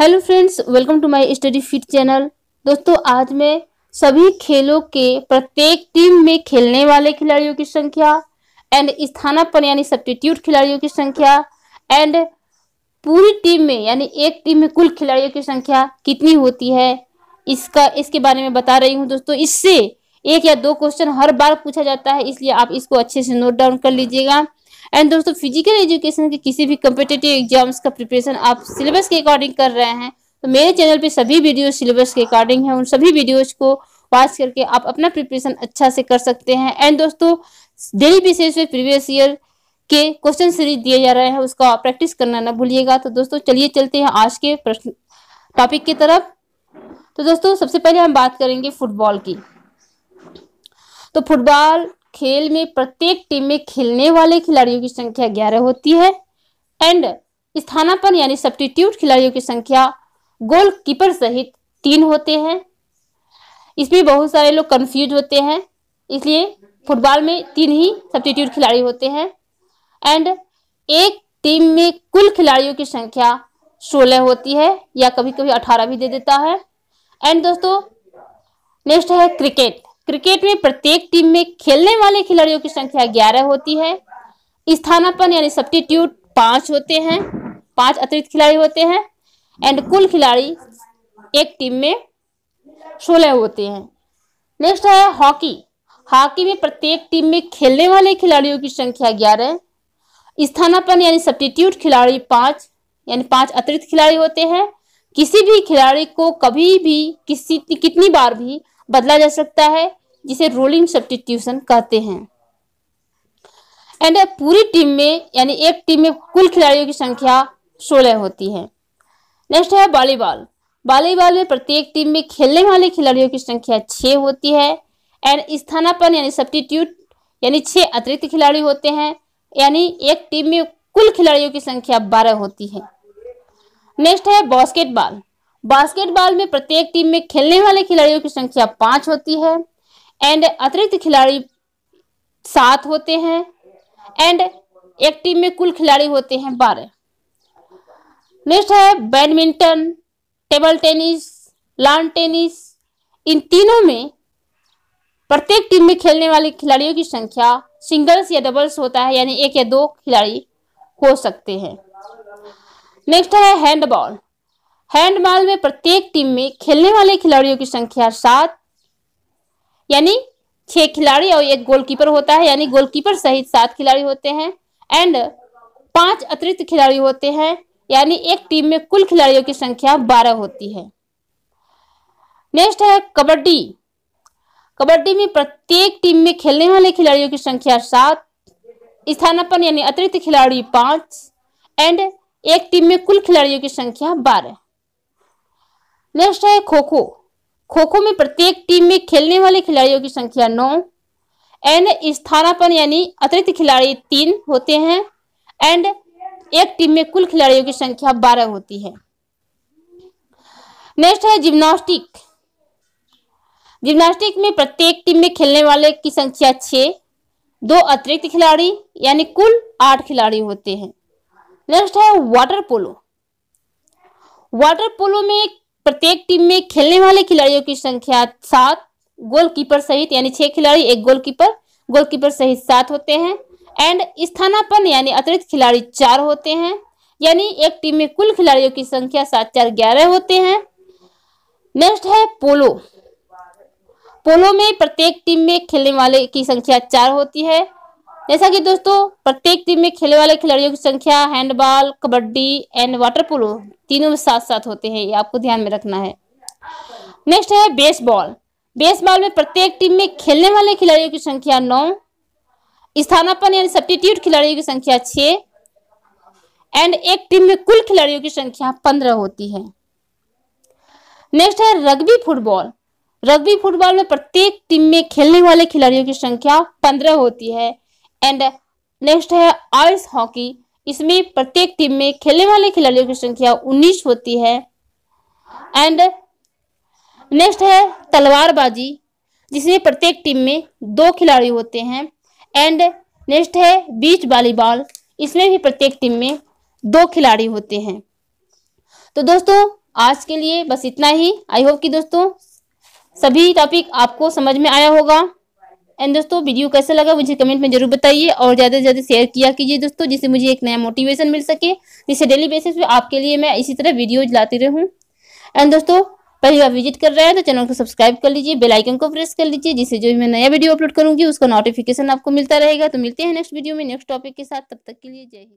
hello friends welcome to my study fit channel दोस्तों आज मैं सभी खेलों के प्रत्येक टीम में खेलने वाले खिलाड़ियों की संख्या एंड स्थानापन यानी सब्टीट्यूट खिलाड़ियों की संख्या एंड पूरी टीम में यानी एक टीम में कुल खिलाड़ियों की संख्या कितनी होती है इसका इसके बारे में बता रही हूँ दोस्तों इससे एक या दो क्वेश्चन हर बार पूछा जाता है इसलिए आप इसको अच्छे से नोट डाउन कर लीजिएगा एंड दोस्तों फिजिकल एजुकेशन के किसी भी कम्पिटेटिव एग्जाम्स का प्रिपरेशन आप सिलेबस के अकॉर्डिंग कर रहे हैं तो मेरे चैनल पे सभी वीडियो सिलेबस के अकॉर्डिंग है उन सभी वीडियोज को वॉच करके आप अपना प्रिपरेशन अच्छा से कर सकते हैं एंड दोस्तों डेली बेसिस पे प्रीवियस ईयर के क्वेश्चन सीरीज दिए जा रहे हैं उसका प्रैक्टिस करना ना भूलिएगा तो दोस्तों चलिए चलते हैं आज के प्रश्न टॉपिक की तरफ तो दोस्तों सबसे पहले हम बात करेंगे फुटबॉल की तो फुटबॉल खेल में प्रत्येक टीम में खेलने वाले खिलाड़ियों की संख्या ग्यारह होती है एंड स्थानापन यानी सब्टीट्यूट खिलाड़ियों की संख्या गोलकीपर सहित तीन होते हैं इसमें बहुत सारे लोग कंफ्यूज होते हैं इसलिए फुटबॉल में तीन ही सब्टीट्यूट खिलाड़ी होते हैं एंड एक टीम में कुल खिलाड़ियों की संख्या सोलह होती है या कभी कभी अठारह भी दे देता है एंड दोस्तों नेक्स्ट है क्रिकेट क्रिकेट में प्रत्येक टीम में खेलने वाले खिलाड़ियों की संख्या ग्यारह होती है स्थानापन यानी सब्सटीट्यूट पांच होते हैं पांच अतिरिक्त खिलाड़ी होते हैं एंड कुल खिलाड़ी एक टीम में सोलह होते हैं नेक्स्ट है हॉकी हॉकी में प्रत्येक टीम में खेलने वाले खिलाड़ियों की संख्या ग्यारह स्थानापन यानी सब्सटीट्यूट खिलाड़ी पांच यानी पांच अतिरिक्त खिलाड़ी होते हैं किसी भी खिलाड़ी को कभी भी किसी कितनी बार भी बदला जा सकता है जिसे रोलिंग सब्सटीट्यूशन कहते हैं एंड पूरी टीम में यानी एक टीम में कुल खिलाड़ियों की संख्या सोलह होती है नेक्स्ट है वॉलीबॉल वॉलीबॉल में प्रत्येक टीम में खेलने वाले खिलाड़ियों की संख्या छह होती है एंड स्थानापन यानी सब्सटीट्यूट यानी छह अतिरिक्त खिलाड़ी होते हैं यानी एक टीम में कुल खिलाड़ियों की संख्या बारह होती है नेक्स्ट है बास्केटबॉल बास्केटबॉल में प्रत्येक टीम में खेलने वाले खिलाड़ियों की संख्या पांच होती है एंड अतिरिक्त खिलाड़ी सात होते हैं एंड एक टीम में कुल खिलाड़ी होते हैं बारह नेक्स्ट है badminton table tennis lawn tennis इन तीनों में प्रत्येक टीम में खेलने वाले खिलाड़ियों की संख्या सिंगल्स या डबल्स होता है यानी एक या दो खिलाड़ी हो सकते हैं नेक्स्ट है हैंडबॉल हैंडबॉल में प्रत्येक टीम में खेलने वाले खिलाड़ियों की संख्या सात यानी छह खिलाड़ी और एक गोलकीपर होता है यानी गोलकीपर सहित सात खिलाड़ी होते हैं एंड पांच अतिरिक्त खिलाड़ी होते हैं यानी एक टीम में कुल खिलाड़ियों की संख्या बारह होती है नेक्स्ट है कबड्डी कबड्डी में प्रत्येक टीम में खेलने वाले खिलाड़ियों की संख्या सात स्थानापन यानी अतिरिक्त खिलाड़ी पांच एंड एक टीम में कुल खिलाड़ियों की संख्या बारह नेक्स्ट है खो खो खो खो में प्रत्येक टीम में खेलने वाले खिलाड़ियों की संख्या नौ एंड स्थानापन यानी अतिरिक्त खिलाड़ी तीन होते हैं एंड एक टीम में कुल खिलाड़ियों की संख्या बारह होती है नेक्स्ट है जिम्नास्टिक जिम्नास्टिक में प्रत्येक टीम में खेलने वाले की संख्या छह दो अतिरिक्त खिलाड़ी यानी कुल आठ खिलाड़ी होते हैं नेक्स्ट है वाटर पोलो वाटर पोलो में प्रत्येक टीम में खेलने वाले खिलाड़ियों की संख्या सात गोलकीपर सहित यानी छह खिलाड़ी एक गोलकीपर गोलकीपर सहित सात होते हैं एंड स्थानापन यानी अतिरिक्त खिलाड़ी चार होते हैं यानी एक टीम में कुल खिलाड़ियों की संख्या सात चार ग्यारह होते हैं नेक्स्ट है पोलो पोलो में प्रत्येक टीम में खेलने वाले की संख्या चार होती है जैसा कि दोस्तों प्रत्येक टीम में खेलने वाले खिलाड़ियों की संख्या handball kabaddi and water polo तीनों में साथ साथ होते हैं ये आपको ध्यान में रखना है नेक्स्ट है बेसबॉल बेसबॉल में प्रत्येक टीम में खेलने वाले खिलाड़ियों की संख्या नौ स्थानापन यानी सब्टीट्यूट खिलाड़ियों की संख्या छह एंड एक टीम में कुल खिलाड़ियों की संख्या पंद्रह होती है नेक्स्ट है रग्बी फुटबॉल रग्बी फुटबॉल में प्रत्येक टीम में खेलने वाले खिलाड़ियों की संख्या पंद्रह होती है एंड नेक्स्ट uh, है आइस हॉकी इसमें प्रत्येक टीम में खेलने वाले खिलाड़ियों की संख्या उन्नीस होती है एंड नेक्स्ट है तलवारबाजी जिसमें प्रत्येक टीम में दो खिलाड़ी होते हैं एंड नेक्स्ट है बीच वॉलीबॉल इसमें भी प्रत्येक टीम में दो खिलाड़ी होते हैं तो दोस्तों आज के लिए बस इतना ही आई होप कि दोस्तों सभी टॉपिक आपको समझ में आया होगा एंड दोस्तों वीडियो कैसा लगा मुझे कमेंट में जरूर बताइए और ज़्यादा से ज़्यादा शेयर किया कीजिए दोस्तों जिससे मुझे एक नया मोटिवेशन मिल सके जिससे डेली बेसिस पे आपके लिए मैं इसी तरह वीडियो लाती रहूँ एंड दोस्तों पहली बार विजिट कर रहे हैं तो चैनल को सब्सक्राइब कर लीजिए बेल आइकन को प्रेस कर लीजिए जिससे जो भी मैं नया वीडियो अपलोड करूंगी उसका नोटिफिकेशन आपको मिलता रहेगा तो मिलते हैं नेक्स्ट वीडियो में नेक्स्ट टॉपिक के साथ तब तक के लिए जय हिंद